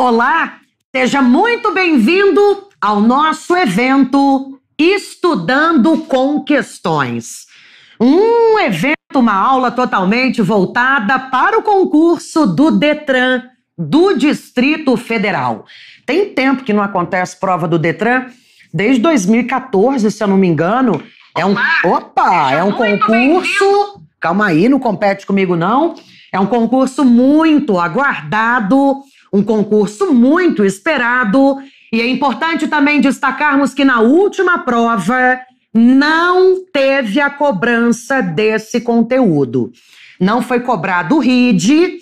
Olá, seja muito bem-vindo ao nosso evento Estudando com Questões. Um evento, uma aula totalmente voltada para o concurso do Detran do Distrito Federal. Tem tempo que não acontece prova do Detran, desde 2014, se eu não me engano. É um, opa, é um concurso. Calma aí, não compete comigo não. É um concurso muito aguardado um concurso muito esperado. E é importante também destacarmos que na última prova não teve a cobrança desse conteúdo. Não foi cobrado o RID.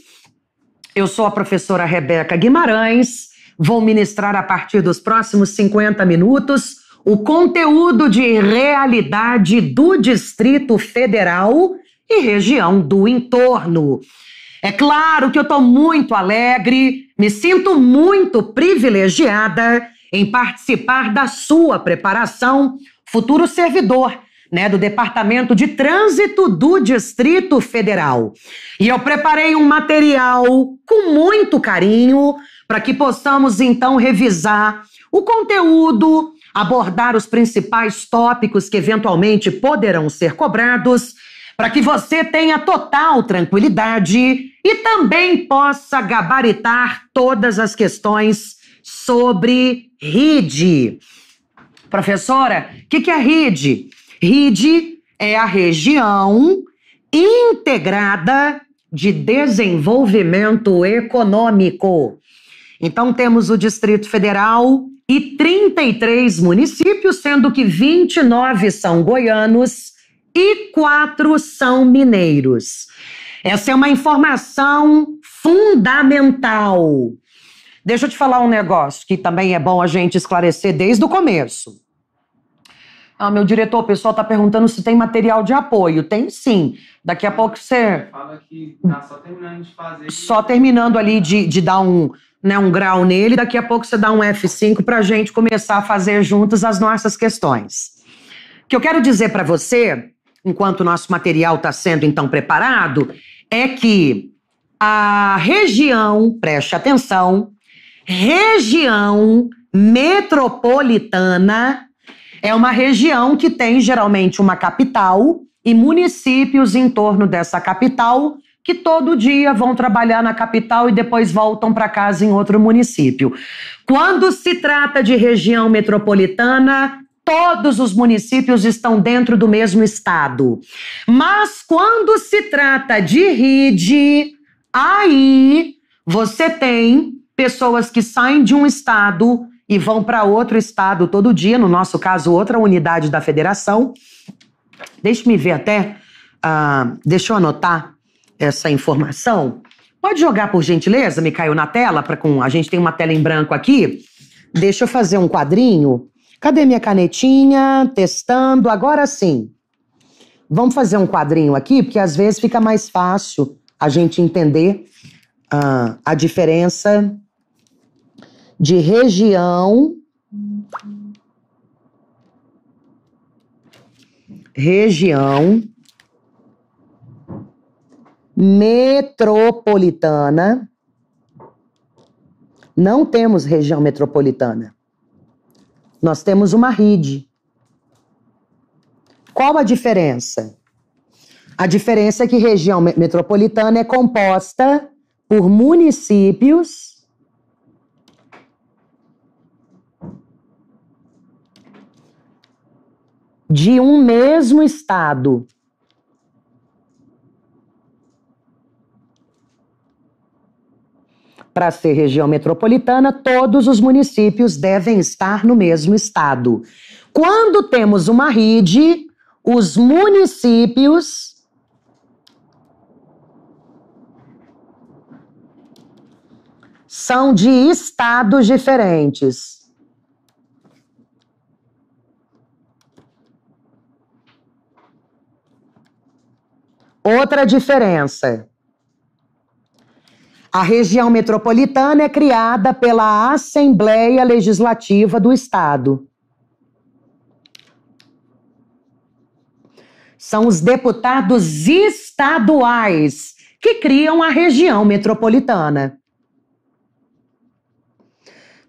Eu sou a professora Rebeca Guimarães. Vou ministrar a partir dos próximos 50 minutos o conteúdo de realidade do Distrito Federal e região do entorno. É claro que eu estou muito alegre, me sinto muito privilegiada em participar da sua preparação, futuro servidor. Né, do Departamento de Trânsito do Distrito Federal. E eu preparei um material com muito carinho para que possamos então revisar o conteúdo, abordar os principais tópicos que eventualmente poderão ser cobrados, para que você tenha total tranquilidade e também possa gabaritar todas as questões sobre RID. Professora, o que, que é RID? RID é a região integrada de desenvolvimento econômico. Então temos o Distrito Federal e 33 municípios, sendo que 29 são goianos e quatro são mineiros. Essa é uma informação fundamental. Deixa eu te falar um negócio que também é bom a gente esclarecer desde o começo. Ah, meu diretor, o pessoal está perguntando se tem material de apoio. Tem sim. Daqui a pouco você. Fala que tá só terminando de fazer. Só terminando ali de, de dar um, né, um grau nele. Daqui a pouco você dá um F5 para a gente começar a fazer juntas as nossas questões. O que eu quero dizer para você, enquanto o nosso material está sendo então preparado, é que a região, preste atenção, região metropolitana é uma região que tem geralmente uma capital e municípios em torno dessa capital que todo dia vão trabalhar na capital e depois voltam para casa em outro município. Quando se trata de região metropolitana, todos os municípios estão dentro do mesmo estado. Mas quando se trata de rede, aí você tem pessoas que saem de um estado e vão para outro estado todo dia, no nosso caso, outra unidade da federação. Deixe-me ver até, uh, deixa eu anotar essa informação. Pode jogar, por gentileza, me caiu na tela, para com, a gente tem uma tela em branco aqui. Deixa eu fazer um quadrinho Cadê minha canetinha? Testando, agora sim. Vamos fazer um quadrinho aqui, porque às vezes fica mais fácil a gente entender uh, a diferença de região. Região metropolitana. Não temos região metropolitana. Nós temos uma rede. Qual a diferença? A diferença é que região metropolitana é composta por municípios de um mesmo estado. Para ser região metropolitana, todos os municípios devem estar no mesmo estado. Quando temos uma rede, os municípios são de estados diferentes. Outra diferença. A região metropolitana é criada pela Assembleia Legislativa do Estado. São os deputados estaduais que criam a região metropolitana.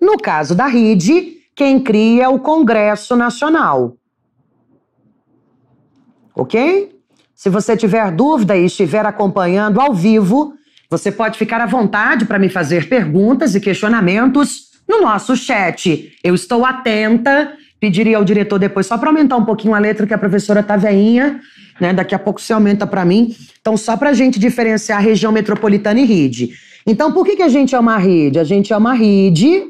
No caso da RIDE, quem cria é o Congresso Nacional. Ok? Se você tiver dúvida e estiver acompanhando ao vivo, você pode ficar à vontade para me fazer perguntas e questionamentos no nosso chat. Eu estou atenta. Pediria ao diretor depois só para aumentar um pouquinho a letra que a professora tá veinha, né? Daqui a pouco se aumenta para mim. Então só para a gente diferenciar região metropolitana e rede. Então por que, que a gente chama rede? A gente chama rede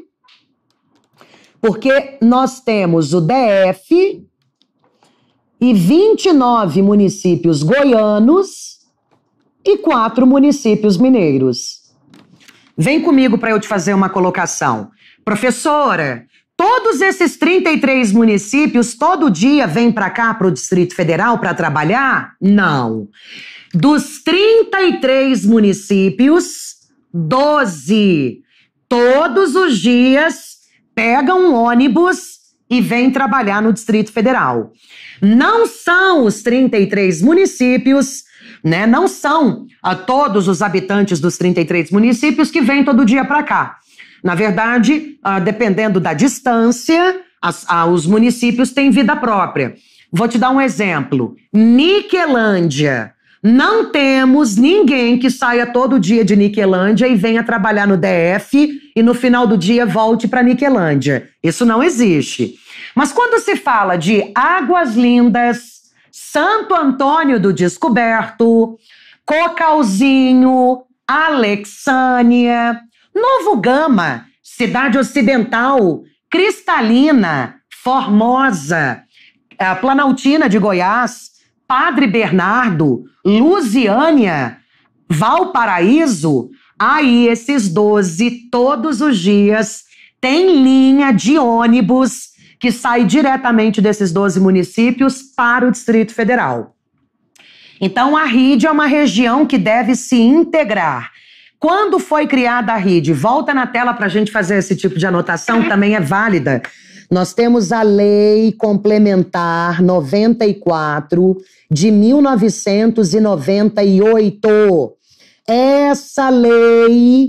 porque nós temos o DF e 29 municípios goianos e quatro municípios mineiros. Vem comigo para eu te fazer uma colocação. Professora, todos esses 33 municípios todo dia vêm para cá, para o Distrito Federal, para trabalhar? Não. Dos 33 municípios, 12 todos os dias pegam um ônibus e vêm trabalhar no Distrito Federal. Não são os 33 municípios né? Não são a todos os habitantes dos 33 municípios que vêm todo dia para cá. Na verdade, ah, dependendo da distância, as, ah, os municípios têm vida própria. Vou te dar um exemplo. Niquelândia. Não temos ninguém que saia todo dia de Niquelândia e venha trabalhar no DF e no final do dia volte para Niquelândia. Isso não existe. Mas quando se fala de Águas Lindas, Santo Antônio do Descoberto, Cocalzinho, Alexânia, Novo Gama, Cidade Ocidental, Cristalina, Formosa, Planaltina de Goiás, Padre Bernardo, Lusiânia, Valparaíso, aí esses 12 todos os dias tem linha de ônibus que sai diretamente desses 12 municípios para o Distrito Federal. Então, a RID é uma região que deve se integrar. Quando foi criada a RID? Volta na tela para a gente fazer esse tipo de anotação, que também é válida. Nós temos a Lei Complementar 94 de 1998. Essa lei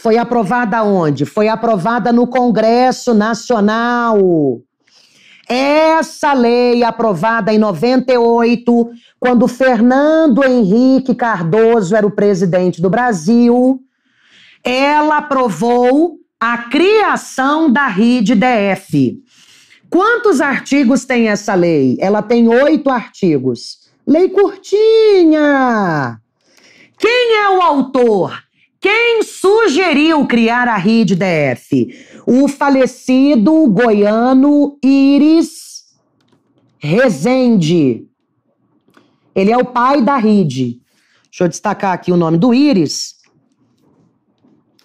foi aprovada onde? Foi aprovada no Congresso Nacional. Essa lei é aprovada em 98, quando Fernando Henrique Cardoso era o presidente do Brasil, ela aprovou a criação da RID DF. Quantos artigos tem essa lei? Ela tem oito artigos. Lei curtinha. Quem é o autor? Quem sugeriu criar a Rede DF? O falecido goiano Iris Rezende. Ele é o pai da Rede. Deixa eu destacar aqui o nome do Iris.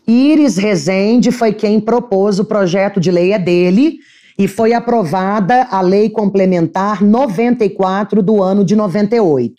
Iris Rezende foi quem propôs o projeto de lei, é dele, e foi aprovada a Lei Complementar 94 do ano de 98.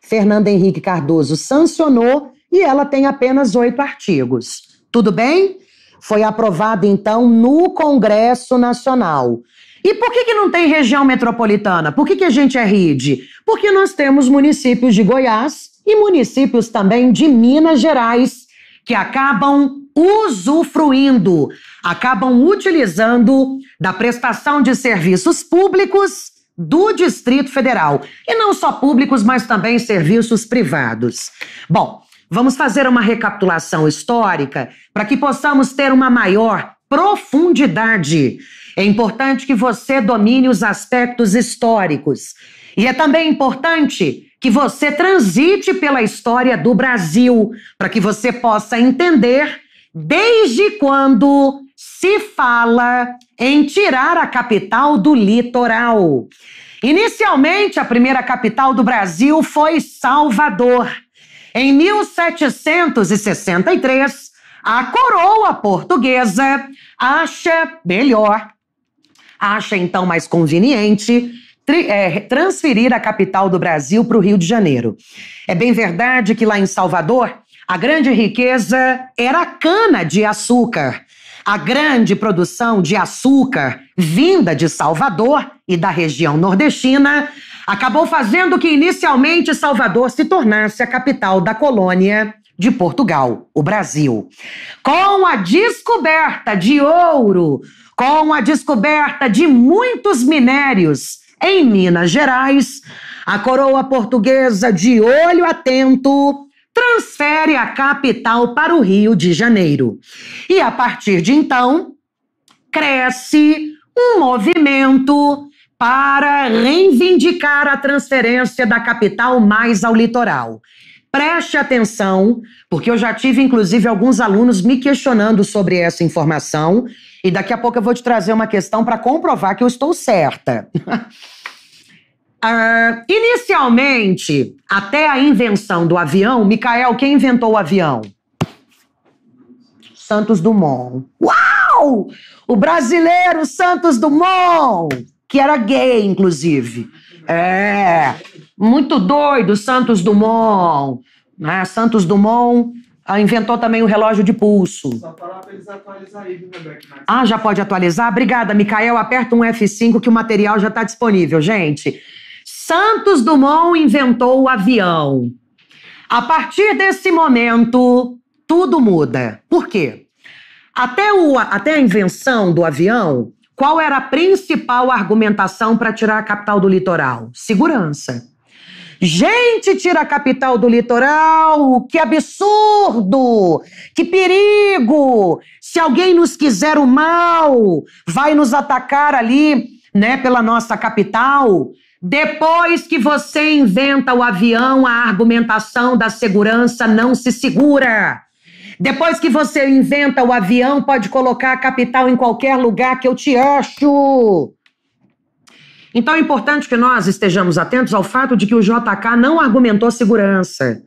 Fernando Henrique Cardoso sancionou e ela tem apenas oito artigos. Tudo bem? Foi aprovada, então, no Congresso Nacional. E por que, que não tem região metropolitana? Por que, que a gente é RIDE? Porque nós temos municípios de Goiás e municípios também de Minas Gerais que acabam usufruindo, acabam utilizando da prestação de serviços públicos do Distrito Federal. E não só públicos, mas também serviços privados. Bom, Vamos fazer uma recapitulação histórica para que possamos ter uma maior profundidade. É importante que você domine os aspectos históricos. E é também importante que você transite pela história do Brasil, para que você possa entender desde quando se fala em tirar a capital do litoral. Inicialmente, a primeira capital do Brasil foi Salvador. Em 1763, a coroa portuguesa acha melhor, acha então mais conveniente é, transferir a capital do Brasil para o Rio de Janeiro. É bem verdade que lá em Salvador, a grande riqueza era a cana de açúcar. A grande produção de açúcar vinda de Salvador e da região nordestina acabou fazendo que inicialmente Salvador se tornasse a capital da colônia de Portugal, o Brasil. Com a descoberta de ouro, com a descoberta de muitos minérios em Minas Gerais, a coroa portuguesa, de olho atento, transfere a capital para o Rio de Janeiro. E a partir de então, cresce um movimento para reivindicar a transferência da capital mais ao litoral. Preste atenção, porque eu já tive inclusive alguns alunos me questionando sobre essa informação, e daqui a pouco eu vou te trazer uma questão para comprovar que eu estou certa. uh, inicialmente, até a invenção do avião, Micael, quem inventou o avião? Santos Dumont. Uau! O brasileiro Santos Dumont! que era gay, inclusive. É, muito doido, Santos Dumont. Né? Santos Dumont ah, inventou também o relógio de pulso. Só falar para eles atualizarem, viu, Ah, já pode atualizar? Obrigada, Micael. Aperta um F5 que o material já está disponível, gente. Santos Dumont inventou o avião. A partir desse momento, tudo muda. Por quê? Até, o, até a invenção do avião, qual era a principal argumentação para tirar a capital do litoral? Segurança. Gente, tira a capital do litoral! Que absurdo! Que perigo! Se alguém nos quiser o mal, vai nos atacar ali, né, pela nossa capital. Depois que você inventa o avião, a argumentação da segurança não se segura. Depois que você inventa o avião, pode colocar a capital em qualquer lugar que eu te acho. Então é importante que nós estejamos atentos ao fato de que o JK não argumentou segurança.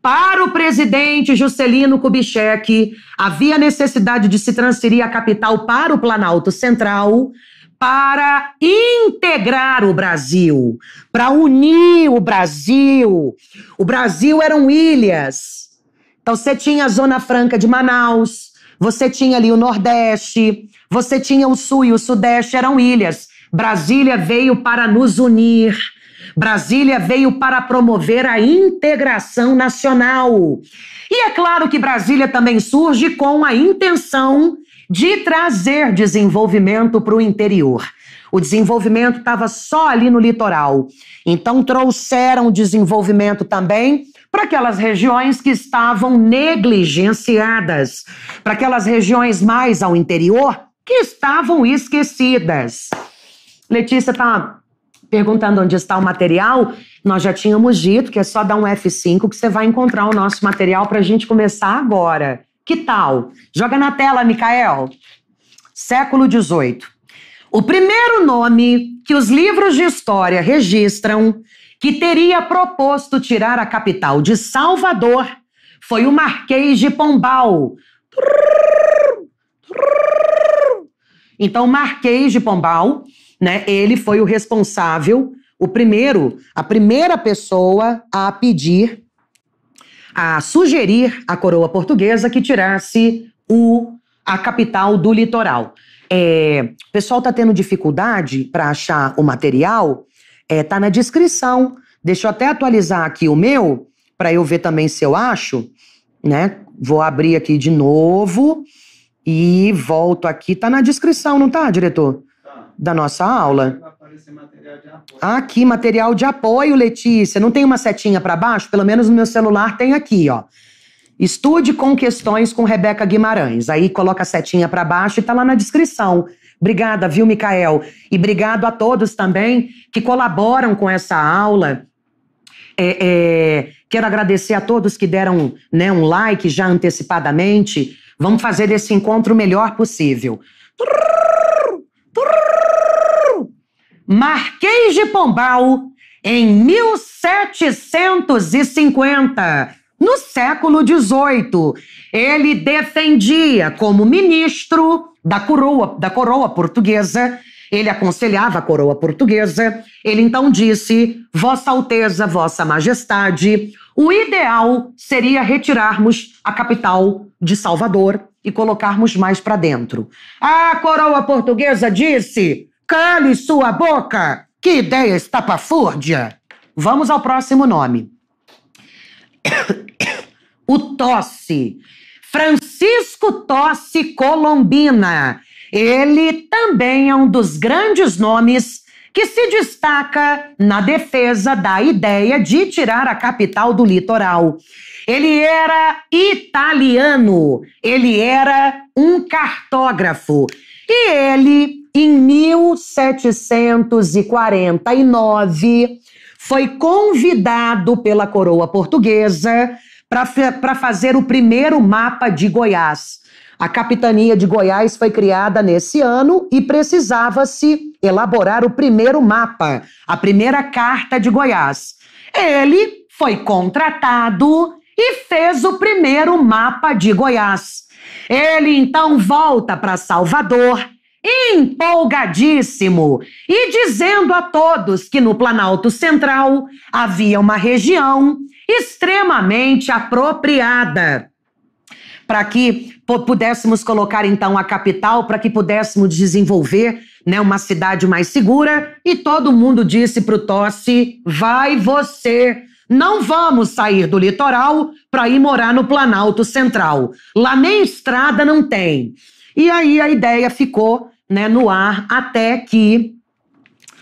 Para o presidente Juscelino Kubitschek, havia necessidade de se transferir a capital para o Planalto Central para integrar o Brasil, para unir o Brasil. O Brasil eram ilhas. Então você tinha a Zona Franca de Manaus, você tinha ali o Nordeste, você tinha o Sul e o Sudeste eram ilhas. Brasília veio para nos unir. Brasília veio para promover a integração nacional. E é claro que Brasília também surge com a intenção de trazer desenvolvimento para o interior. O desenvolvimento estava só ali no litoral. Então trouxeram o desenvolvimento também para aquelas regiões que estavam negligenciadas, para aquelas regiões mais ao interior que estavam esquecidas. Letícia está perguntando onde está o material. Nós já tínhamos dito que é só dar um F5 que você vai encontrar o nosso material para a gente começar agora. Que tal? Joga na tela, Micael. Século XVIII. O primeiro nome que os livros de história registram que teria proposto tirar a capital de Salvador foi o Marquês de Pombal. Então, Marquês de Pombal, né, ele foi o responsável, o primeiro, a primeira pessoa a pedir, a sugerir à coroa portuguesa que tirasse o, a capital do litoral. É, o pessoal está tendo dificuldade para achar o material é, tá na descrição. Deixa eu até atualizar aqui o meu, para eu ver também se eu acho, né? Vou abrir aqui de novo e volto aqui. Tá na descrição, não tá, diretor? Tá. Da nossa aula. Material aqui, material de apoio, Letícia. Não tem uma setinha para baixo? Pelo menos no meu celular tem aqui, ó. Estude com questões com Rebeca Guimarães. Aí coloca a setinha para baixo e tá lá na descrição. Obrigada, viu, Micael? E obrigado a todos também que colaboram com essa aula. É, é, quero agradecer a todos que deram né, um like já antecipadamente. Vamos fazer esse encontro o melhor possível. Marquês de Pombal, em 1750 no século XVIII, ele defendia como ministro da coroa, da coroa portuguesa, ele aconselhava a coroa portuguesa. Ele então disse: Vossa Alteza, Vossa Majestade, o ideal seria retirarmos a capital de Salvador e colocarmos mais para dentro. A coroa portuguesa disse: Cale sua boca! Que ideia estapafúrdia! Vamos ao próximo nome. o Tosse. Francisco Tosse Colombina. Ele também é um dos grandes nomes que se destaca na defesa da ideia de tirar a capital do litoral. Ele era italiano, ele era um cartógrafo. E ele, em 1749, foi convidado pela coroa portuguesa para fazer o primeiro mapa de Goiás. A capitania de Goiás foi criada nesse ano e precisava-se elaborar o primeiro mapa, a primeira carta de Goiás. Ele foi contratado e fez o primeiro mapa de Goiás. Ele então volta para Salvador empolgadíssimo e dizendo a todos que no Planalto Central havia uma região extremamente apropriada para que pudéssemos colocar então a capital, para que pudéssemos desenvolver né, uma cidade mais segura. E todo mundo disse para o Tosse: vai você. Não vamos sair do litoral para ir morar no Planalto Central. Lá nem estrada não tem. E aí a ideia ficou né, no ar até que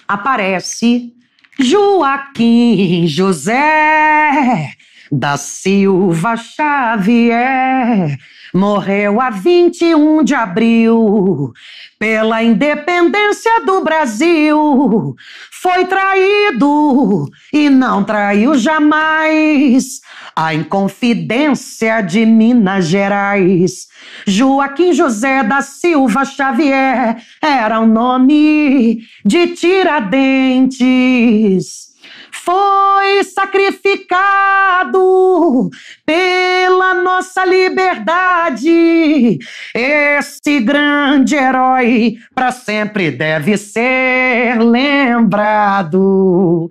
aparece Joaquim José da Silva Xavier Morreu a 21 de abril, pela independência do Brasil. Foi traído e não traiu jamais a Inconfidência de Minas Gerais. Joaquim José da Silva Xavier era o nome de Tiradentes foi sacrificado pela nossa liberdade. Esse grande herói para sempre deve ser lembrado.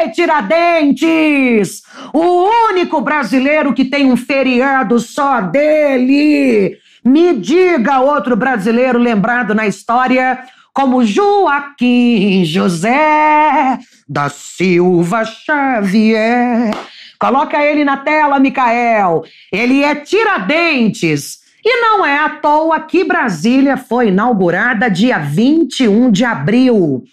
Ei, Tiradentes! O único brasileiro que tem um feriado só dele. Me diga outro brasileiro lembrado na história como Joaquim José da Silva Xavier. Coloca ele na tela, Micael. Ele é Tiradentes. E não é à toa que Brasília foi inaugurada dia 21 de abril.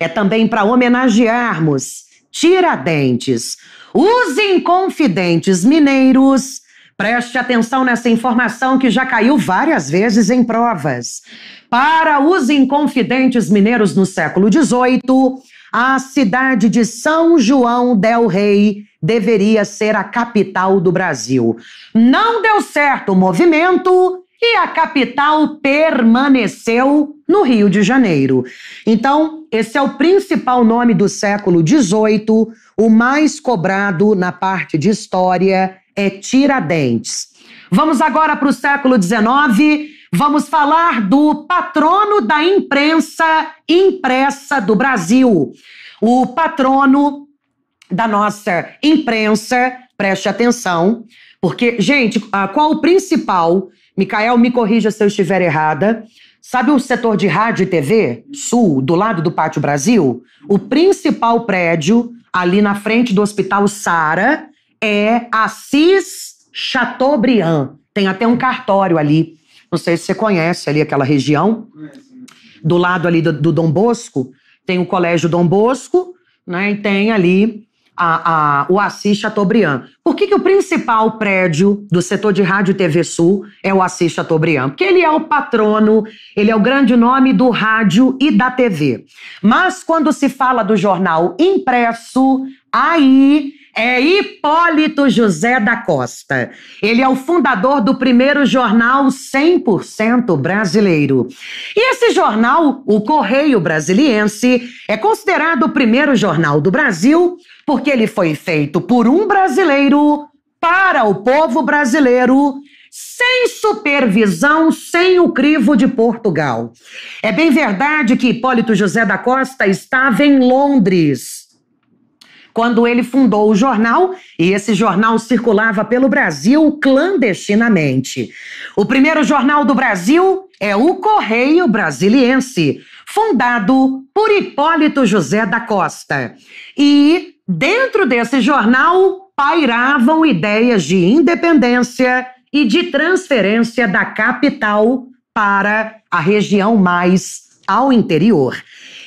É também para homenagearmos Tiradentes, os inconfidentes mineiros Preste atenção nessa informação que já caiu várias vezes em provas. Para os inconfidentes mineiros no século XVIII, a cidade de São João del Rei deveria ser a capital do Brasil. Não deu certo o movimento e a capital permaneceu no Rio de Janeiro. Então, esse é o principal nome do século XVIII, o mais cobrado na parte de história é Tiradentes. Vamos agora para o século XIX. Vamos falar do patrono da imprensa impressa do Brasil. O patrono da nossa imprensa, preste atenção, porque, gente, qual o principal? Micael, me corrija se eu estiver errada. Sabe o setor de rádio e TV, sul, do lado do Pátio Brasil? O principal prédio, ali na frente do Hospital Sara, é Assis Chateaubriand. Tem até um cartório ali. Não sei se você conhece ali aquela região. Do lado ali do, do Dom Bosco, tem o Colégio Dom Bosco, né? E tem ali a, a, o Assis Chateaubriand. Por que, que o principal prédio do setor de rádio e TV Sul é o Assis Chateaubriand? Porque ele é o patrono, ele é o grande nome do rádio e da TV. Mas quando se fala do jornal impresso, aí é Hipólito José da Costa. Ele é o fundador do primeiro jornal 100% brasileiro. E esse jornal, o Correio Brasiliense, é considerado o primeiro jornal do Brasil porque ele foi feito por um brasileiro para o povo brasileiro sem supervisão, sem o crivo de Portugal. É bem verdade que Hipólito José da Costa estava em Londres quando ele fundou o jornal, e esse jornal circulava pelo Brasil clandestinamente. O primeiro jornal do Brasil é o Correio Brasiliense, fundado por Hipólito José da Costa. E dentro desse jornal pairavam ideias de independência e de transferência da capital para a região mais ao interior.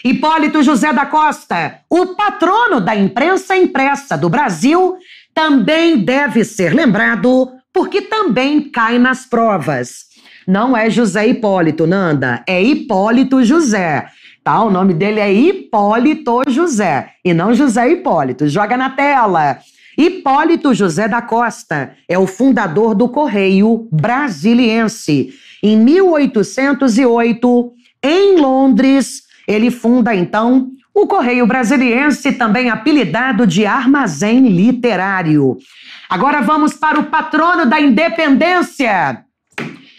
Hipólito José da Costa, o patrono da imprensa impressa do Brasil, também deve ser lembrado, porque também cai nas provas. Não é José Hipólito, Nanda, é Hipólito José. Tá? O nome dele é Hipólito José e não José Hipólito. Joga na tela. Hipólito José da Costa é o fundador do Correio Brasiliense. Em 1808, em Londres, ele funda então o Correio Brasiliense, também apelidado de Armazém Literário. Agora vamos para o patrono da independência.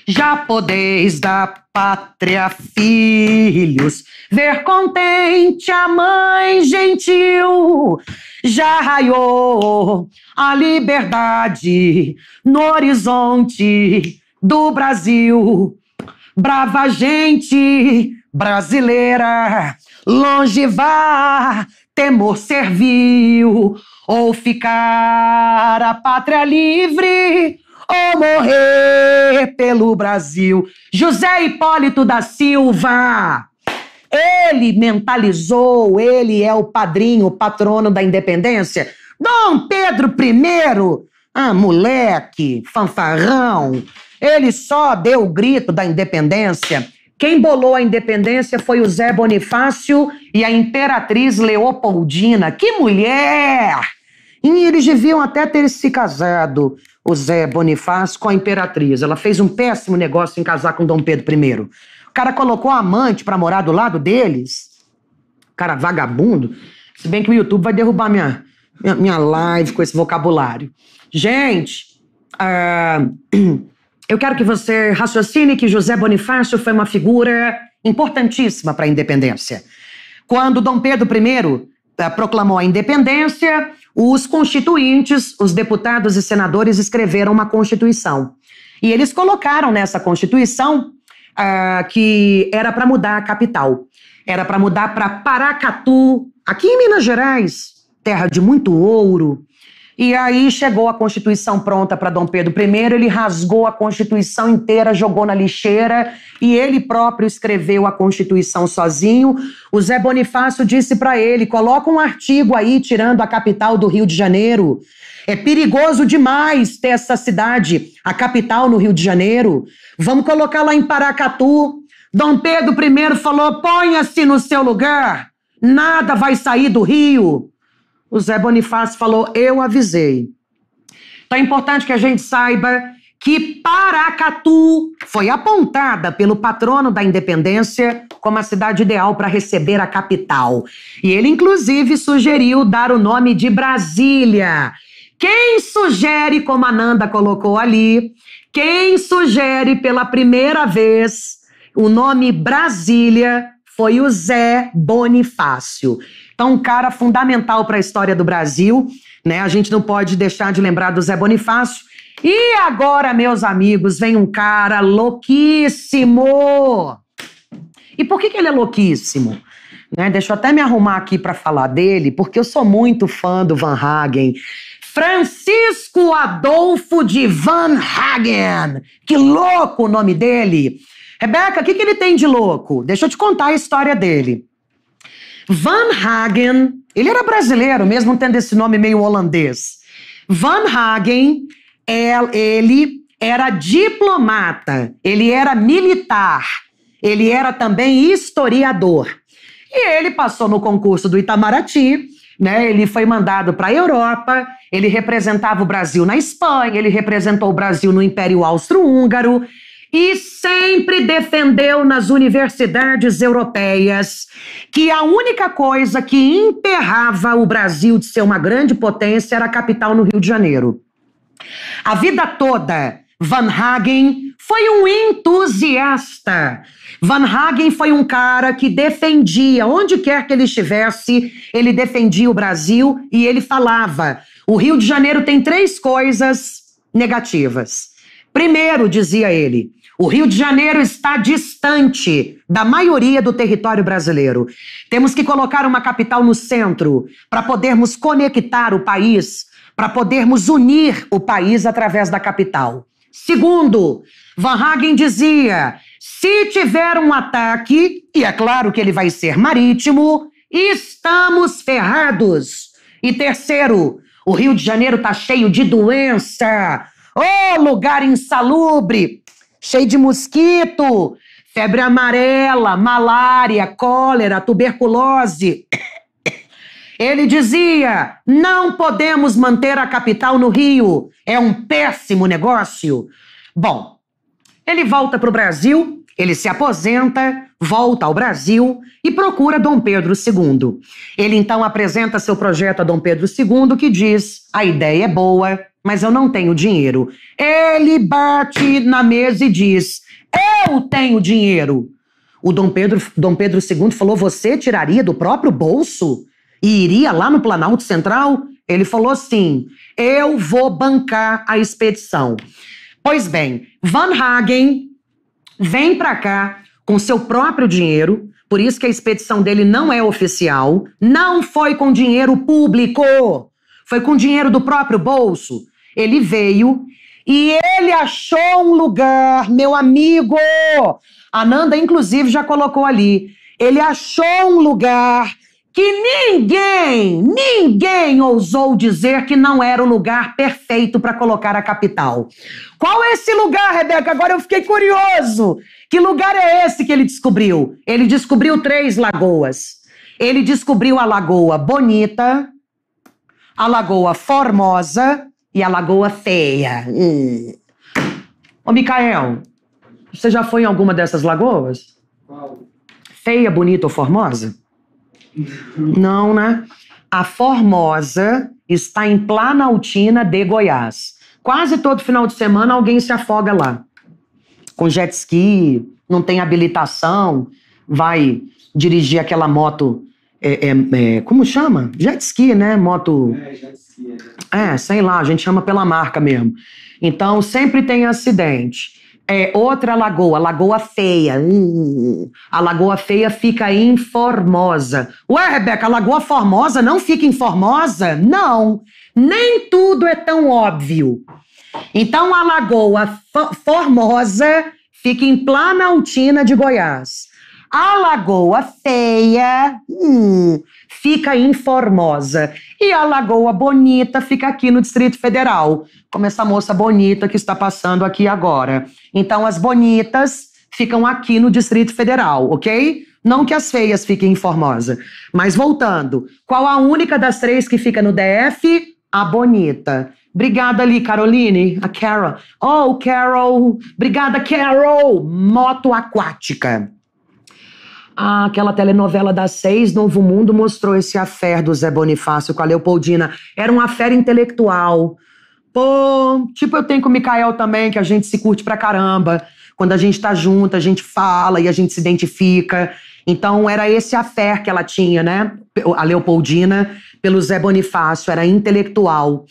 Já podeis da pátria, filhos, ver contente a mãe gentil. Já raiou a liberdade no horizonte do Brasil. Brava gente Brasileira, longe vá, temor servil, ou ficar a pátria livre, ou morrer pelo Brasil. José Hipólito da Silva. Ele mentalizou, ele é o padrinho, o patrono da independência. Dom Pedro I, ah, moleque, fanfarrão, ele só deu o grito da independência quem bolou a independência foi o Zé Bonifácio e a imperatriz Leopoldina. Que mulher! E eles deviam até ter se casado, o Zé Bonifácio com a imperatriz. Ela fez um péssimo negócio em casar com Dom Pedro I. O cara colocou a amante para morar do lado deles. Cara vagabundo. Se bem que o YouTube vai derrubar minha, minha, minha live com esse vocabulário. Gente, uh, Eu quero que você raciocine que José Bonifácio foi uma figura importantíssima para a independência. Quando Dom Pedro I eh, proclamou a independência, os constituintes, os deputados e senadores escreveram uma constituição. E eles colocaram nessa constituição ah, que era para mudar a capital. Era para mudar para Paracatu, aqui em Minas Gerais, terra de muito ouro, e aí chegou a Constituição pronta para Dom Pedro I, ele rasgou a Constituição inteira, jogou na lixeira e ele próprio escreveu a Constituição sozinho. O Zé Bonifácio disse para ele: coloca um artigo aí tirando a capital do Rio de Janeiro. É perigoso demais ter essa cidade, a capital no Rio de Janeiro. Vamos colocar lá em Paracatu. Dom Pedro I falou: ponha-se no seu lugar, nada vai sair do Rio. O Zé Bonifácio falou: Eu avisei. Então é importante que a gente saiba que Paracatu foi apontada pelo patrono da independência como a cidade ideal para receber a capital. E ele, inclusive, sugeriu dar o nome de Brasília. Quem sugere, como a Nanda colocou ali, quem sugere pela primeira vez o nome Brasília foi o Zé Bonifácio. Então, um cara fundamental para a história do Brasil, né? A gente não pode deixar de lembrar do Zé Bonifácio. E agora, meus amigos, vem um cara louquíssimo. E por que, que ele é louquíssimo? Né? Deixa eu até me arrumar aqui para falar dele, porque eu sou muito fã do Van Hagen. Francisco Adolfo de Van Hagen. Que louco o nome dele. Rebeca, o que, que ele tem de louco? Deixa eu te contar a história dele. Van Hagen, ele era brasileiro, mesmo tendo esse nome meio holandês. Van Hagen, ele era diplomata, ele era militar, ele era também historiador. E ele passou no concurso do Itamaraty, né? Ele foi mandado para a Europa, ele representava o Brasil na Espanha, ele representou o Brasil no Império Austro-Húngaro, e sempre defendeu nas universidades europeias que a única coisa que emperrava o Brasil de ser uma grande potência era a capital no Rio de Janeiro. A vida toda, Van Hagen foi um entusiasta. Van Hagen foi um cara que defendia, onde quer que ele estivesse, ele defendia o Brasil e ele falava: o Rio de Janeiro tem três coisas negativas. Primeiro, dizia ele, o Rio de Janeiro está distante da maioria do território brasileiro. Temos que colocar uma capital no centro para podermos conectar o país, para podermos unir o país através da capital. Segundo, Van Hagen dizia: se tiver um ataque, e é claro que ele vai ser marítimo, estamos ferrados. E terceiro, o Rio de Janeiro está cheio de doença. Ô, oh, lugar insalubre! cheio de mosquito, febre amarela, malária, cólera, tuberculose. Ele dizia: não podemos manter a capital no Rio, é um péssimo negócio. Bom, ele volta para o Brasil, ele se aposenta, volta ao Brasil e procura Dom Pedro II. Ele então apresenta seu projeto a Dom Pedro II, que diz: a ideia é boa, mas eu não tenho dinheiro. Ele bate na mesa e diz: Eu tenho dinheiro. O Dom Pedro, Dom Pedro II falou: Você tiraria do próprio bolso e iria lá no Planalto Central? Ele falou assim: Eu vou bancar a expedição. Pois bem, Van Hagen vem para cá com seu próprio dinheiro, por isso que a expedição dele não é oficial, não foi com dinheiro público, foi com dinheiro do próprio bolso. Ele veio e ele achou um lugar, meu amigo. Ananda, inclusive, já colocou ali. Ele achou um lugar que ninguém, ninguém ousou dizer que não era o lugar perfeito para colocar a capital. Qual é esse lugar, Rebeca? Agora eu fiquei curioso. Que lugar é esse que ele descobriu? Ele descobriu três lagoas. Ele descobriu a Lagoa Bonita, a Lagoa Formosa e a Lagoa Feia. Hum. Ô, Micael, você já foi em alguma dessas lagoas? Qual? Feia, bonita ou formosa? Não, né? A Formosa está em Planaltina de Goiás. Quase todo final de semana alguém se afoga lá. Com jet ski, não tem habilitação, vai dirigir aquela moto é, é, é, como chama? Jet ski, né? Moto. É, é, jet ski, é, sei lá, a gente chama pela marca mesmo. Então, sempre tem acidente. É, outra lagoa, Lagoa Feia. Uh, a Lagoa Feia fica em Formosa. Ué, Rebeca, a Lagoa Formosa não fica em Formosa? Não, nem tudo é tão óbvio. Então, a Lagoa Formosa fica em Planaltina de Goiás. A Lagoa Feia hum, fica em Formosa. E a Lagoa Bonita fica aqui no Distrito Federal, como essa moça bonita que está passando aqui agora. Então, as bonitas ficam aqui no Distrito Federal, ok? Não que as feias fiquem em Formosa. Mas voltando, qual a única das três que fica no DF? A bonita. Obrigada ali, Caroline. A Carol. Oh, Carol. Obrigada, Carol. Moto aquática. Ah, aquela telenovela das seis, Novo Mundo, mostrou esse affair do Zé Bonifácio com a Leopoldina. Era um affair intelectual. Pô, tipo eu tenho com o Mikael também, que a gente se curte pra caramba. Quando a gente tá junto, a gente fala e a gente se identifica. Então era esse affair que ela tinha, né? A Leopoldina pelo Zé Bonifácio, era intelectual.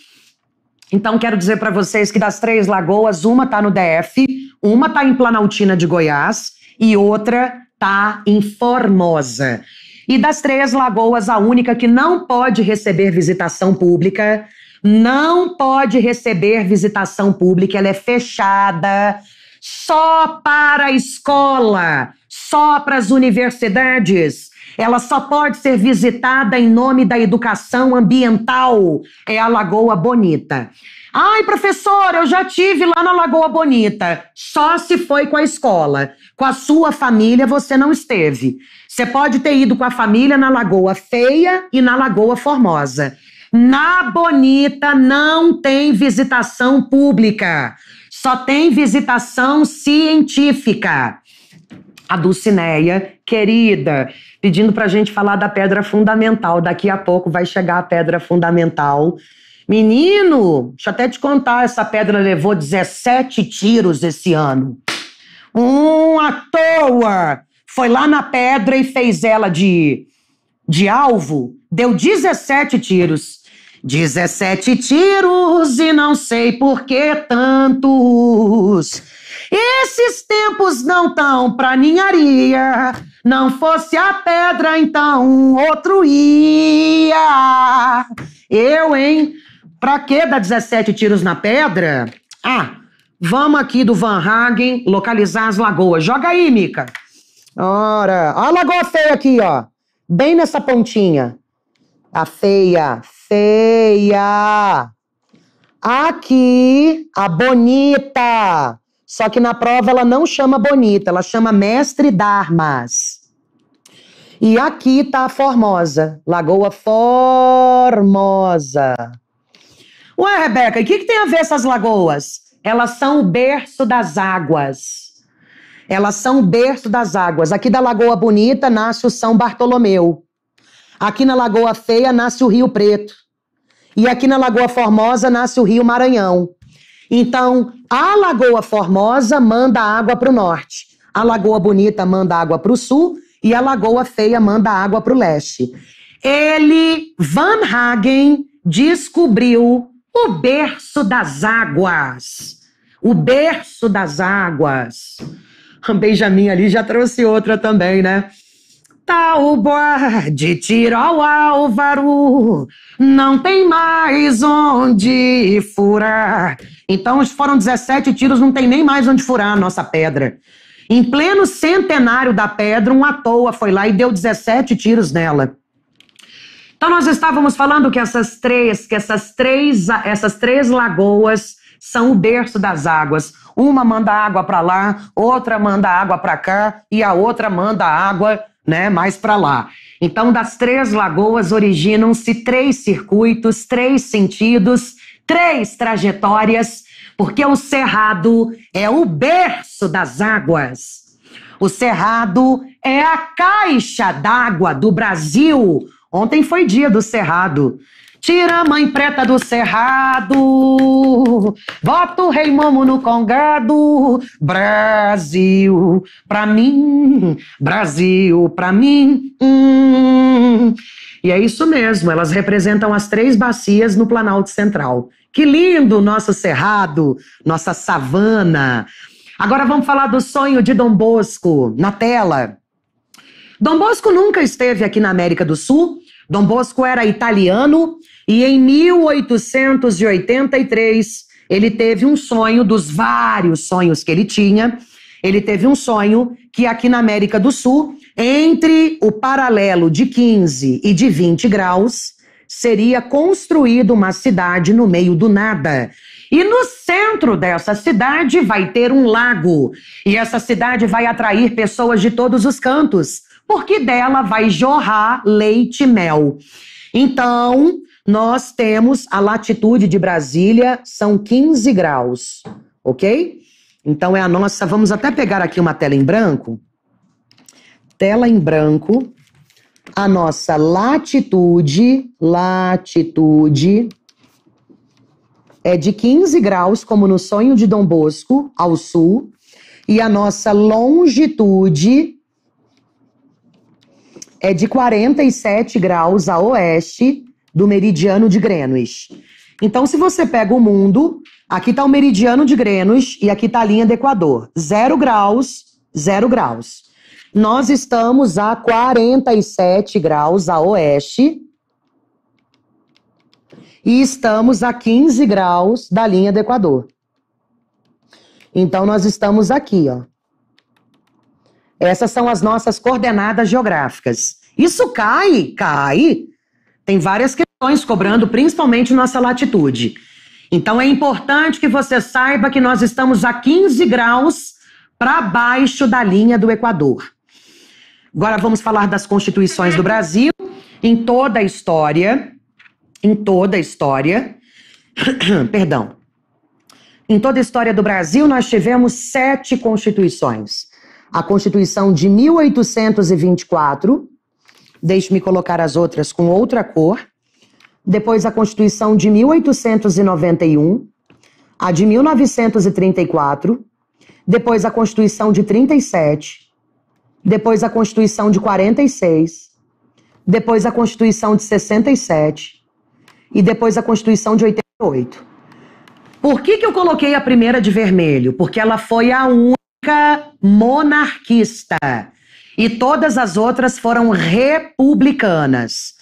Então quero dizer para vocês que das três lagoas, uma tá no DF, uma tá em Planaltina de Goiás e outra está em Formosa. E das três lagoas, a única que não pode receber visitação pública, não pode receber visitação pública, ela é fechada só para a escola, só para as universidades. Ela só pode ser visitada em nome da educação ambiental. É a Lagoa Bonita. Ai, professora, eu já tive lá na Lagoa Bonita. Só se foi com a escola. Com a sua família você não esteve. Você pode ter ido com a família na Lagoa Feia e na Lagoa Formosa. Na Bonita não tem visitação pública. Só tem visitação científica. A Dulcineia, querida, pedindo para a gente falar da pedra fundamental. Daqui a pouco vai chegar a pedra fundamental Menino, deixa eu até te contar, essa pedra levou 17 tiros esse ano. Um à toa foi lá na pedra e fez ela de, de alvo, deu 17 tiros. 17 tiros e não sei por que tantos. Esses tempos não tão pra ninharia. Não fosse a pedra, então um outro ia. Eu, hein? Pra que dar 17 tiros na pedra? Ah, vamos aqui do Van Hagen localizar as lagoas. Joga aí, Mica. Ora, olha a lagoa feia aqui, ó. Bem nessa pontinha. A feia, feia. Aqui, a bonita. Só que na prova ela não chama bonita, ela chama mestre d'armas. E aqui tá a Formosa, Lagoa Formosa. Ué, Rebeca, e o que, que tem a ver essas lagoas? Elas são o berço das águas. Elas são o berço das águas. Aqui da Lagoa Bonita nasce o São Bartolomeu. Aqui na Lagoa Feia nasce o Rio Preto. E aqui na Lagoa Formosa nasce o Rio Maranhão. Então, a Lagoa Formosa manda água para o norte, a Lagoa Bonita manda água para o sul e a Lagoa Feia manda água para o leste. Ele, Van Hagen, descobriu o berço das águas. O berço das águas. Benjamin ali já trouxe outra também, né? Taubá de Tirol álvaro, não tem mais onde furar. Então foram 17 tiros, não tem nem mais onde furar a nossa pedra. Em pleno centenário da pedra, um à toa foi lá e deu 17 tiros nela. Então nós estávamos falando que essas três, que essas três, essas três lagoas são o berço das águas. Uma manda água para lá, outra manda água para cá e a outra manda água, né, mais para lá. Então das três lagoas originam-se três circuitos, três sentidos, três trajetórias, porque o cerrado é o berço das águas. O cerrado é a caixa d'água do Brasil, Ontem foi dia do Cerrado. Tira a mãe preta do cerrado, bota o rei momo no congado. Brasil, pra mim, Brasil, pra mim. Hum. E é isso mesmo, elas representam as três bacias no Planalto Central. Que lindo nosso cerrado, nossa savana. Agora vamos falar do sonho de Dom Bosco, na tela. Dom Bosco nunca esteve aqui na América do Sul. Dom Bosco era italiano e em 1883 ele teve um sonho dos vários sonhos que ele tinha. Ele teve um sonho que aqui na América do Sul, entre o paralelo de 15 e de 20 graus, seria construída uma cidade no meio do nada. E no centro dessa cidade vai ter um lago. E essa cidade vai atrair pessoas de todos os cantos porque dela vai jorrar leite e mel. Então, nós temos a latitude de Brasília, são 15 graus, ok? Então é a nossa. Vamos até pegar aqui uma tela em branco. Tela em branco. A nossa latitude, latitude é de 15 graus, como no sonho de Dom Bosco, ao sul, e a nossa longitude é de 47 graus a oeste do meridiano de Greenwich. Então, se você pega o mundo, aqui está o meridiano de Greenwich e aqui está a linha do Equador. Zero graus, zero graus. Nós estamos a 47 graus a oeste e estamos a 15 graus da linha do Equador. Então, nós estamos aqui, ó. Essas são as nossas coordenadas geográficas. Isso cai, cai. Tem várias questões cobrando, principalmente nossa latitude. Então é importante que você saiba que nós estamos a 15 graus para baixo da linha do Equador. Agora vamos falar das constituições do Brasil. Em toda a história, em toda a história, perdão, em toda a história do Brasil, nós tivemos sete constituições a Constituição de 1824, deixe-me colocar as outras com outra cor, depois a Constituição de 1891, a de 1934, depois a Constituição de 37, depois a Constituição de 46, depois a Constituição de 67 e depois a Constituição de 88. Por que, que eu coloquei a primeira de vermelho? Porque ela foi a única monarquista e todas as outras foram republicanas.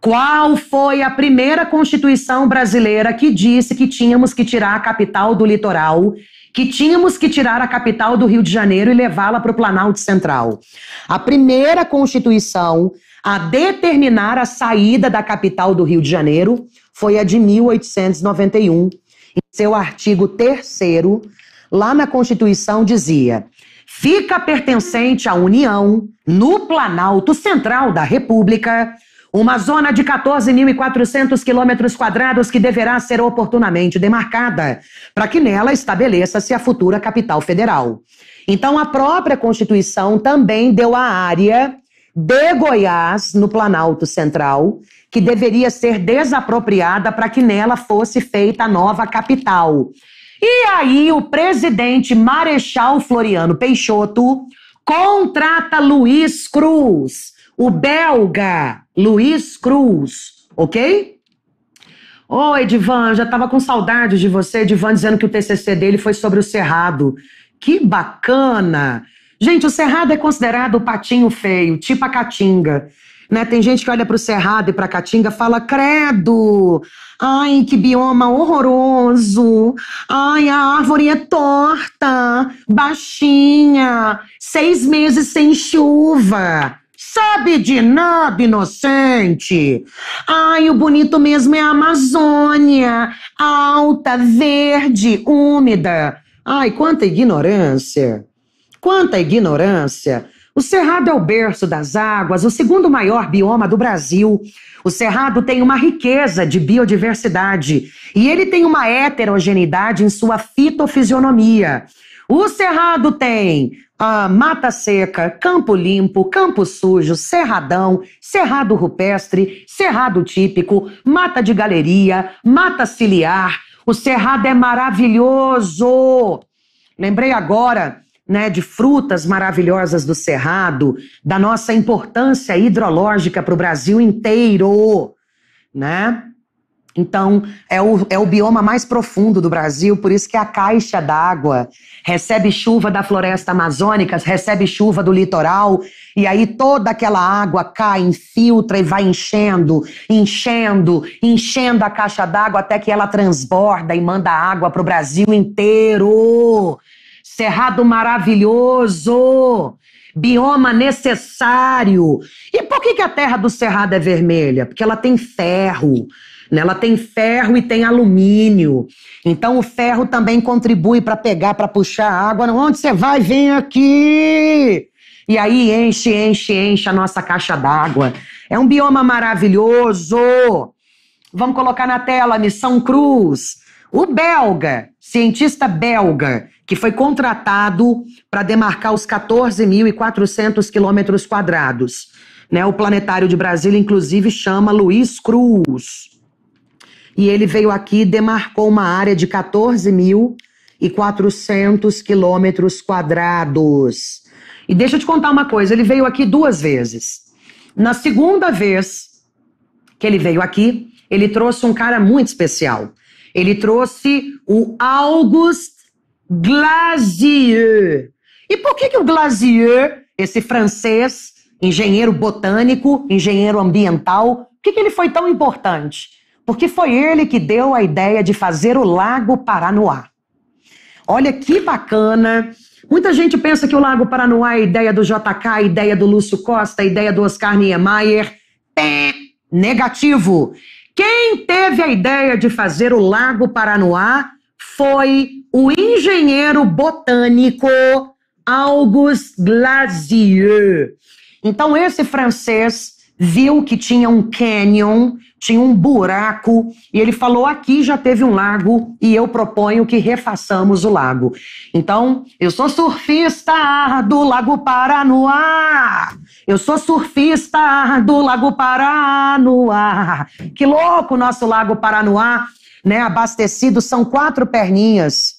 Qual foi a primeira Constituição brasileira que disse que tínhamos que tirar a capital do litoral, que tínhamos que tirar a capital do Rio de Janeiro e levá-la para o Planalto Central? A primeira Constituição a determinar a saída da capital do Rio de Janeiro foi a de 1891, em seu artigo 3 lá na Constituição dizia: fica pertencente à União, no Planalto Central da República, uma zona de 14.400 quilômetros quadrados que deverá ser oportunamente demarcada, para que nela estabeleça-se a futura capital federal. Então, a própria Constituição também deu a área de Goiás, no Planalto Central, que deveria ser desapropriada para que nela fosse feita a nova capital. E aí o presidente Marechal Floriano Peixoto contrata Luiz Cruz, o belga Luiz Cruz, ok? Oi, Edivan, já tava com saudades de você, Edivan dizendo que o TCC dele foi sobre o Cerrado. Que bacana! Gente, o Cerrado é considerado o patinho feio, tipo a Caatinga. Né? Tem gente que olha para o Cerrado e para a e fala, credo, ai, que bioma horroroso, ai, a árvore é torta, baixinha, seis meses sem chuva. Sabe de nada, inocente! Ai, o bonito mesmo é a Amazônia, alta, verde, úmida. Ai, quanta ignorância! Quanta ignorância! O Cerrado é o berço das águas, o segundo maior bioma do Brasil. O Cerrado tem uma riqueza de biodiversidade e ele tem uma heterogeneidade em sua fitofisionomia. O Cerrado tem ah, Mata Seca, Campo Limpo, Campo Sujo, Cerradão, Cerrado Rupestre, Cerrado Típico, Mata de Galeria, Mata Ciliar. O Cerrado é maravilhoso! Lembrei agora né, de frutas maravilhosas do Cerrado, da nossa importância hidrológica para o Brasil inteiro, né? Então, é o, é o bioma mais profundo do Brasil, por isso que a caixa d'água recebe chuva da floresta amazônica, recebe chuva do litoral, e aí toda aquela água cai, infiltra e vai enchendo, enchendo, enchendo a caixa d'água até que ela transborda e manda água para o Brasil inteiro cerrado maravilhoso, bioma necessário. E por que, que a terra do cerrado é vermelha? Porque ela tem ferro. Né? Ela tem ferro e tem alumínio. Então o ferro também contribui para pegar, para puxar água. Onde você vai, vem aqui. E aí enche, enche, enche a nossa caixa d'água. É um bioma maravilhoso. Vamos colocar na tela Missão Cruz. O belga, cientista belga, que foi contratado para demarcar os 14.400 quilômetros quadrados. Né? O planetário de Brasília, inclusive, chama Luiz Cruz. E ele veio aqui e demarcou uma área de 14.400 quilômetros quadrados. E deixa eu te contar uma coisa: ele veio aqui duas vezes. Na segunda vez que ele veio aqui, ele trouxe um cara muito especial. Ele trouxe o Auguste Glazier. E por que, que o Glazier, esse francês, engenheiro botânico, engenheiro ambiental, por que, que ele foi tão importante? Porque foi ele que deu a ideia de fazer o Lago Paranoá. Olha que bacana. Muita gente pensa que o Lago Paranoá é a ideia do JK, a ideia do Lúcio Costa, a ideia do Oscar Niemeyer. É negativo. Quem teve a ideia de fazer o Lago Paranoá foi o engenheiro botânico Auguste Glazier. Então, esse francês viu que tinha um canyon, tinha um buraco, e ele falou: aqui já teve um lago e eu proponho que refaçamos o lago. Então, eu sou surfista do Lago Paranoá. Eu sou surfista do Lago Paranoá. Que louco o nosso Lago Paranoá, né? Abastecido são quatro perninhas.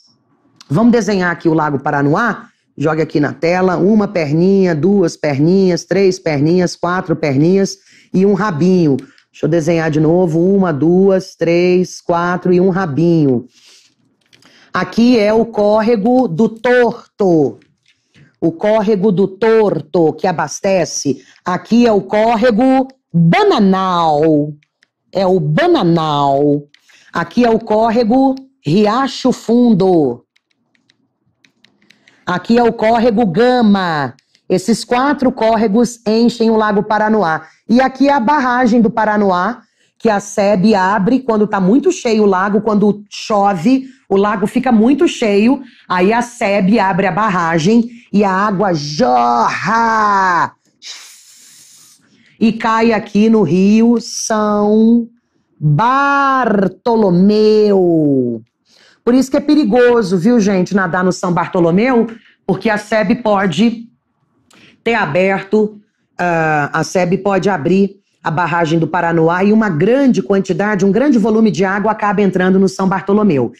Vamos desenhar aqui o Lago Paranoá? Jogue aqui na tela uma perninha, duas perninhas, três perninhas, quatro perninhas e um rabinho. Deixa eu desenhar de novo. Uma, duas, três, quatro e um rabinho. Aqui é o córrego do torto o córrego do Torto, que abastece. Aqui é o córrego Bananal. É o Bananal. Aqui é o córrego Riacho Fundo. Aqui é o córrego Gama. Esses quatro córregos enchem o Lago Paranoá. E aqui é a barragem do Paranoá, que a SEB abre quando está muito cheio o lago, quando chove, o lago fica muito cheio, aí a SEB abre a barragem e a água jorra e cai aqui no Rio São Bartolomeu. Por isso que é perigoso, viu, gente, nadar no São Bartolomeu, porque a SEB pode ter aberto, uh, a SEB pode abrir a barragem do Paranoá e uma grande quantidade, um grande volume de água acaba entrando no São Bartolomeu.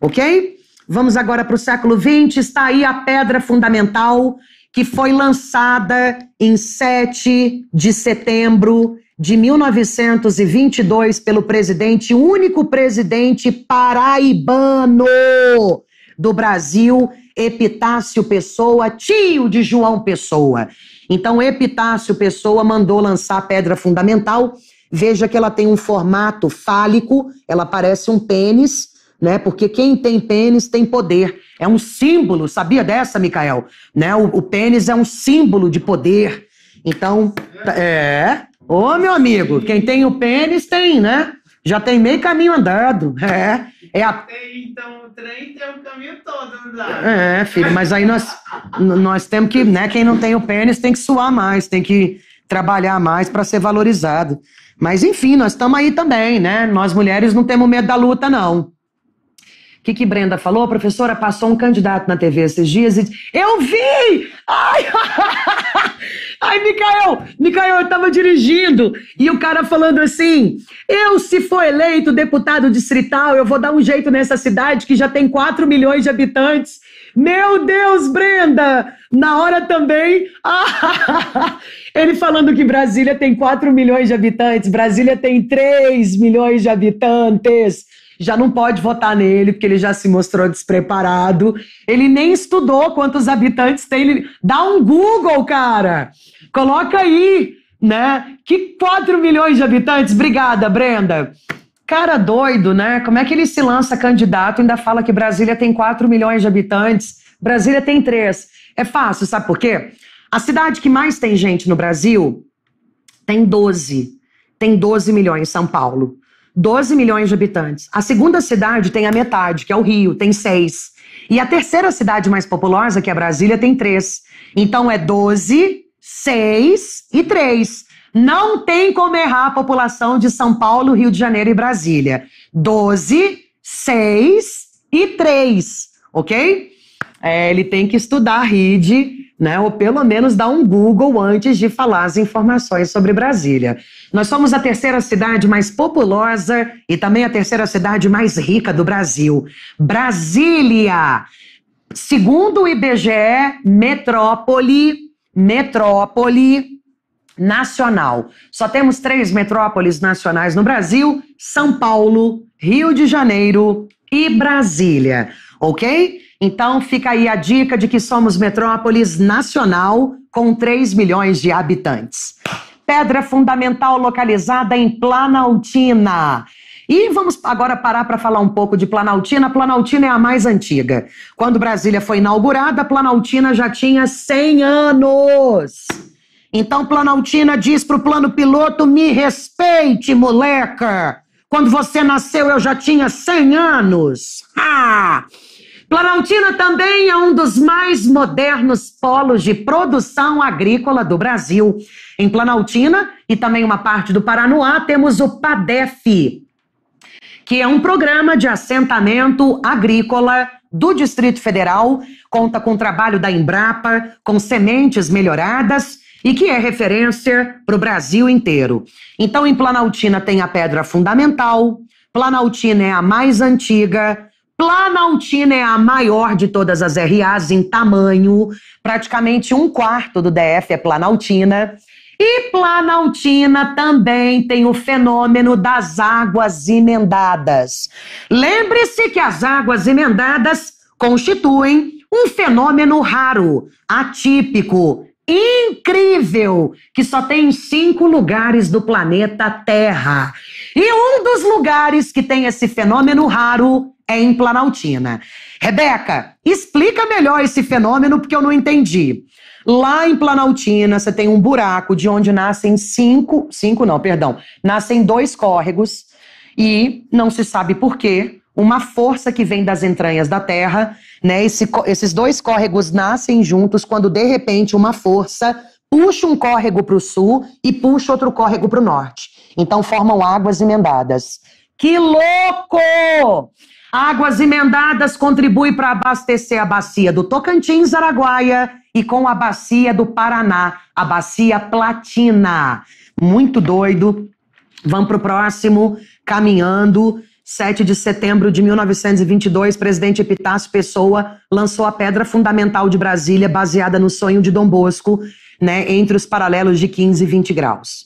Ok? Vamos agora para o século XX. Está aí a pedra fundamental que foi lançada em 7 de setembro de 1922 pelo presidente, único presidente paraibano do Brasil, Epitácio Pessoa, tio de João Pessoa. Então, Epitácio Pessoa mandou lançar a pedra fundamental. Veja que ela tem um formato fálico, ela parece um pênis, né? Porque quem tem pênis tem poder. É um símbolo, sabia dessa, Micael? Né? O, o pênis é um símbolo de poder. Então, é. Ô, meu amigo, quem tem o pênis tem, né? Já tem meio caminho andado. É. É a... então o trem tem o caminho todo, não É, filho, mas aí nós, nós temos que, né? Quem não tem o pênis tem que suar mais, tem que trabalhar mais para ser valorizado. Mas enfim, nós estamos aí também, né? Nós mulheres não temos medo da luta, não. O que, que Brenda falou? A professora passou um candidato na TV esses dias e disse, eu vi! Ai, ai Micael, Micael, eu tava dirigindo e o cara falando assim, eu se for eleito deputado distrital, eu vou dar um jeito nessa cidade que já tem 4 milhões de habitantes. Meu Deus, Brenda! Na hora também, ele falando que Brasília tem 4 milhões de habitantes, Brasília tem 3 milhões de habitantes já não pode votar nele, porque ele já se mostrou despreparado. Ele nem estudou quantos habitantes tem. Ele... Dá um Google, cara! Coloca aí, né? Que 4 milhões de habitantes? Obrigada, Brenda. Cara doido, né? Como é que ele se lança candidato e ainda fala que Brasília tem 4 milhões de habitantes? Brasília tem 3. É fácil, sabe por quê? A cidade que mais tem gente no Brasil tem 12. Tem 12 milhões, São Paulo. 12 milhões de habitantes. A segunda cidade tem a metade, que é o Rio, tem 6. E a terceira cidade mais populosa, que é a Brasília, tem 3. Então é 12, 6 e 3. Não tem como errar a população de São Paulo, Rio de Janeiro e Brasília. 12, 6 e 3, ok? É, ele tem que estudar RID né? Ou pelo menos dar um Google antes de falar as informações sobre Brasília. Nós somos a terceira cidade mais populosa e também a terceira cidade mais rica do Brasil. Brasília! Segundo o IBGE, metrópole, metrópole nacional. Só temos três metrópoles nacionais no Brasil: São Paulo, Rio de Janeiro e Brasília, ok? Então fica aí a dica de que somos metrópolis nacional com 3 milhões de habitantes. Pedra fundamental localizada em Planaltina. E vamos agora parar para falar um pouco de Planaltina. Planaltina é a mais antiga. Quando Brasília foi inaugurada, Planaltina já tinha 100 anos. Então Planaltina diz pro plano piloto: "Me respeite, moleca. Quando você nasceu eu já tinha 100 anos." Ah! Planaltina também é um dos mais modernos polos de produção agrícola do Brasil. Em Planaltina e também uma parte do Paranoá temos o PADEF, que é um programa de assentamento agrícola do Distrito Federal, conta com o trabalho da Embrapa, com sementes melhoradas e que é referência para o Brasil inteiro. Então, em Planaltina tem a pedra fundamental, Planaltina é a mais antiga, Planaltina é a maior de todas as RAs em tamanho, praticamente um quarto do DF é Planaltina. E Planaltina também tem o fenômeno das águas emendadas. Lembre-se que as águas emendadas constituem um fenômeno raro, atípico, incrível que só tem cinco lugares do planeta Terra. E um dos lugares que tem esse fenômeno raro é em Planaltina. Rebeca, explica melhor esse fenômeno porque eu não entendi. Lá em Planaltina, você tem um buraco de onde nascem cinco, cinco não, perdão, nascem dois córregos e não se sabe por quê. Uma força que vem das entranhas da terra, né? Esse, esses dois córregos nascem juntos quando de repente uma força puxa um córrego para o sul e puxa outro córrego para o norte. Então formam águas emendadas. Que louco! Águas Emendadas contribui para abastecer a bacia do Tocantins, Araguaia e com a bacia do Paraná, a bacia Platina. Muito doido. Vamos para o próximo, caminhando. 7 de setembro de 1922, presidente Epitácio Pessoa lançou a Pedra Fundamental de Brasília, baseada no sonho de Dom Bosco, né, entre os paralelos de 15 e 20 graus.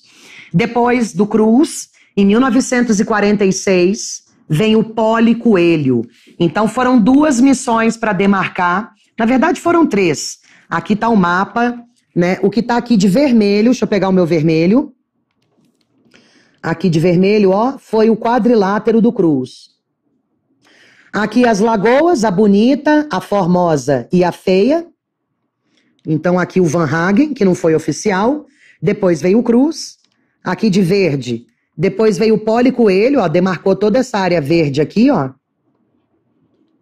Depois do Cruz, em 1946, vem o Poli Coelho. Então foram duas missões para demarcar. Na verdade, foram três. Aqui está o mapa, né? O que está aqui de vermelho, deixa eu pegar o meu vermelho. Aqui de vermelho, ó, foi o quadrilátero do Cruz. Aqui as lagoas, a bonita, a formosa e a feia. Então aqui o Van Hagen, que não foi oficial. Depois veio o Cruz. Aqui de verde, depois veio o policoelho, ó, demarcou toda essa área verde aqui, ó.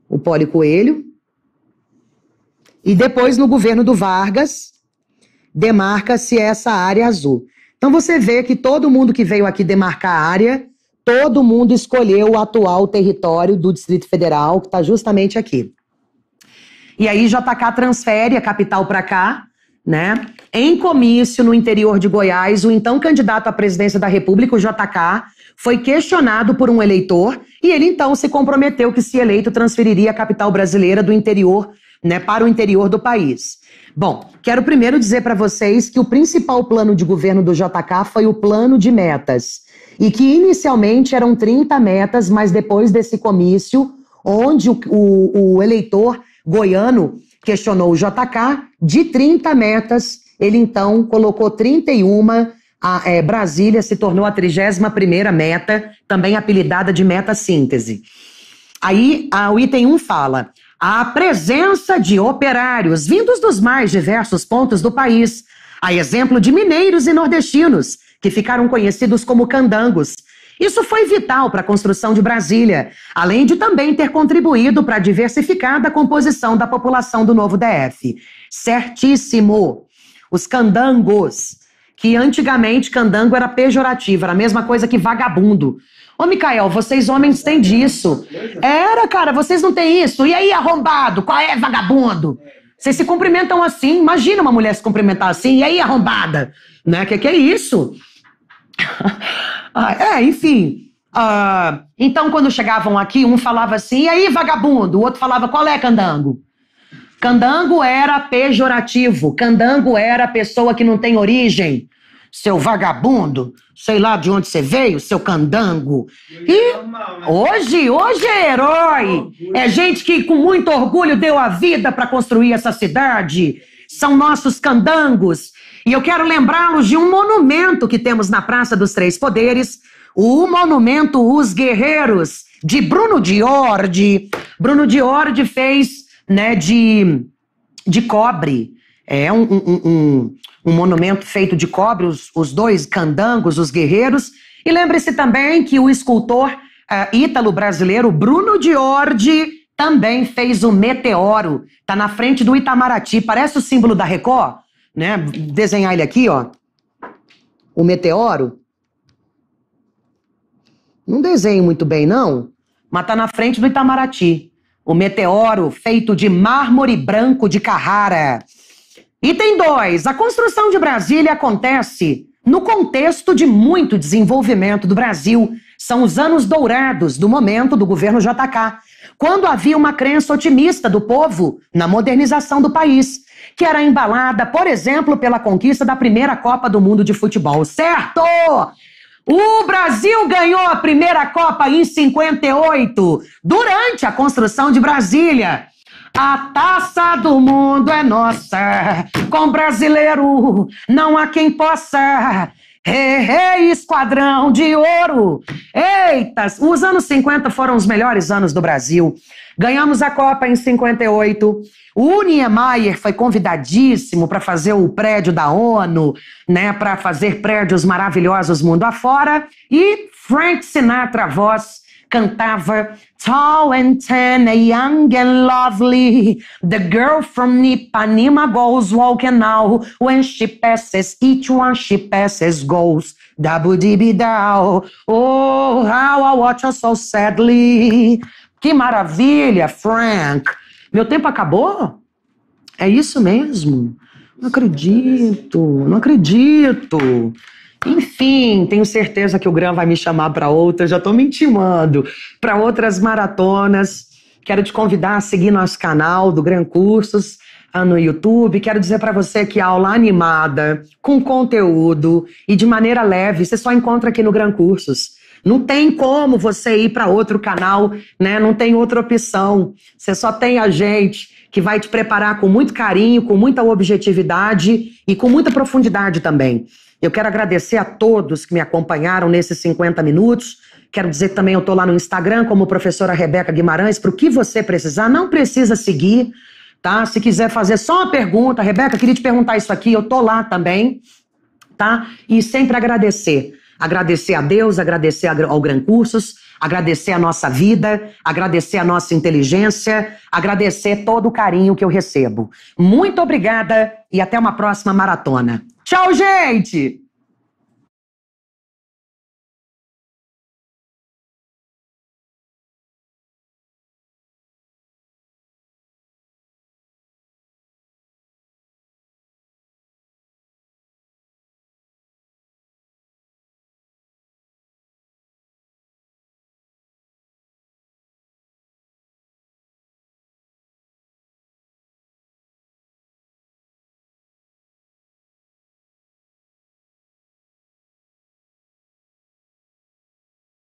O policoelho. E depois, no governo do Vargas, demarca-se essa área azul. Então você vê que todo mundo que veio aqui demarcar a área, todo mundo escolheu o atual território do Distrito Federal, que está justamente aqui. E aí JK transfere a capital para cá, né? Em comício no interior de Goiás, o então candidato à presidência da República, o JK, foi questionado por um eleitor e ele então se comprometeu que, se eleito, transferiria a capital brasileira do interior, né, para o interior do país. Bom, quero primeiro dizer para vocês que o principal plano de governo do JK foi o plano de metas. E que inicialmente eram 30 metas, mas depois desse comício, onde o, o, o eleitor goiano questionou o JK, de 30 metas, ele então colocou 31. A, é, Brasília se tornou a 31 meta, também apelidada de meta síntese. Aí a, o item 1 fala: a presença de operários vindos dos mais diversos pontos do país, a exemplo de mineiros e nordestinos, que ficaram conhecidos como candangos, isso foi vital para a construção de Brasília, além de também ter contribuído para a diversificada composição da população do novo DF. Certíssimo! Os candangos, que antigamente candango era pejorativo, era a mesma coisa que vagabundo. Ô, Mikael, vocês homens têm disso. Era, cara, vocês não têm isso. E aí, arrombado? Qual é, vagabundo? Vocês se cumprimentam assim. Imagina uma mulher se cumprimentar assim. E aí, arrombada? Né? Que que é isso? Ah, é, enfim. Ah, então, quando chegavam aqui, um falava assim, e aí, vagabundo? O outro falava, qual é, candango? Candango era pejorativo. Candango era pessoa que não tem origem. Seu vagabundo, sei lá de onde você veio, seu candango. E hoje, hoje é herói. É gente que com muito orgulho deu a vida para construir essa cidade são nossos candangos. E eu quero lembrá-los de um monumento que temos na Praça dos Três Poderes, o monumento Os Guerreiros, de Bruno Diordi. Bruno Diordi fez né, de, de cobre. É um, um, um, um monumento feito de cobre, os, os dois candangos, os guerreiros. E lembre-se também que o escultor uh, ítalo-brasileiro Bruno Diordi também fez o meteoro. Tá na frente do Itamaraty, parece o símbolo da Record, né? Desenhar ele aqui, ó. O meteoro. Não desenho muito bem, não, mas tá na frente do Itamaraty. O meteoro feito de mármore branco de Carrara. Item 2. A construção de Brasília acontece no contexto de muito desenvolvimento do Brasil. São os anos dourados do momento do governo JK, quando havia uma crença otimista do povo na modernização do país, que era embalada, por exemplo, pela conquista da primeira Copa do Mundo de Futebol, certo? O Brasil ganhou a primeira Copa em 58, durante a construção de Brasília. A taça do mundo é nossa, com brasileiro não há quem possa. Ei, ei, esquadrão de ouro! Eita! Os anos 50 foram os melhores anos do Brasil. Ganhamos a Copa em 58. O Niemeyer foi convidadíssimo para fazer o prédio da ONU, né, para fazer prédios maravilhosos mundo afora. E Frank Sinatra, voz cantava Tall and tan, young and lovely. The girl from Ipanema goes walking now When she passes, each one she passes goes. Dabu dibi Oh, how I watch her so sadly. Que maravilha, Frank. Meu tempo acabou? É isso mesmo? Não acredito, não acredito. Enfim, tenho certeza que o Gran vai me chamar para outras, já estou me intimando, para outras maratonas. Quero te convidar a seguir nosso canal do Gran Cursos ah, no YouTube. Quero dizer para você que a aula animada, com conteúdo e de maneira leve, você só encontra aqui no Gran Cursos. Não tem como você ir para outro canal, né? Não tem outra opção. Você só tem a gente que vai te preparar com muito carinho, com muita objetividade e com muita profundidade também. Eu quero agradecer a todos que me acompanharam nesses 50 minutos. Quero dizer que também eu estou lá no Instagram como professora Rebeca Guimarães, para o que você precisar, não precisa seguir, tá? Se quiser fazer só uma pergunta, Rebeca, queria te perguntar isso aqui, eu estou lá também, tá? E sempre agradecer. Agradecer a Deus, agradecer ao Gran Cursos, agradecer a nossa vida, agradecer a nossa inteligência, agradecer todo o carinho que eu recebo. Muito obrigada e até uma próxima maratona. Tchau, gente!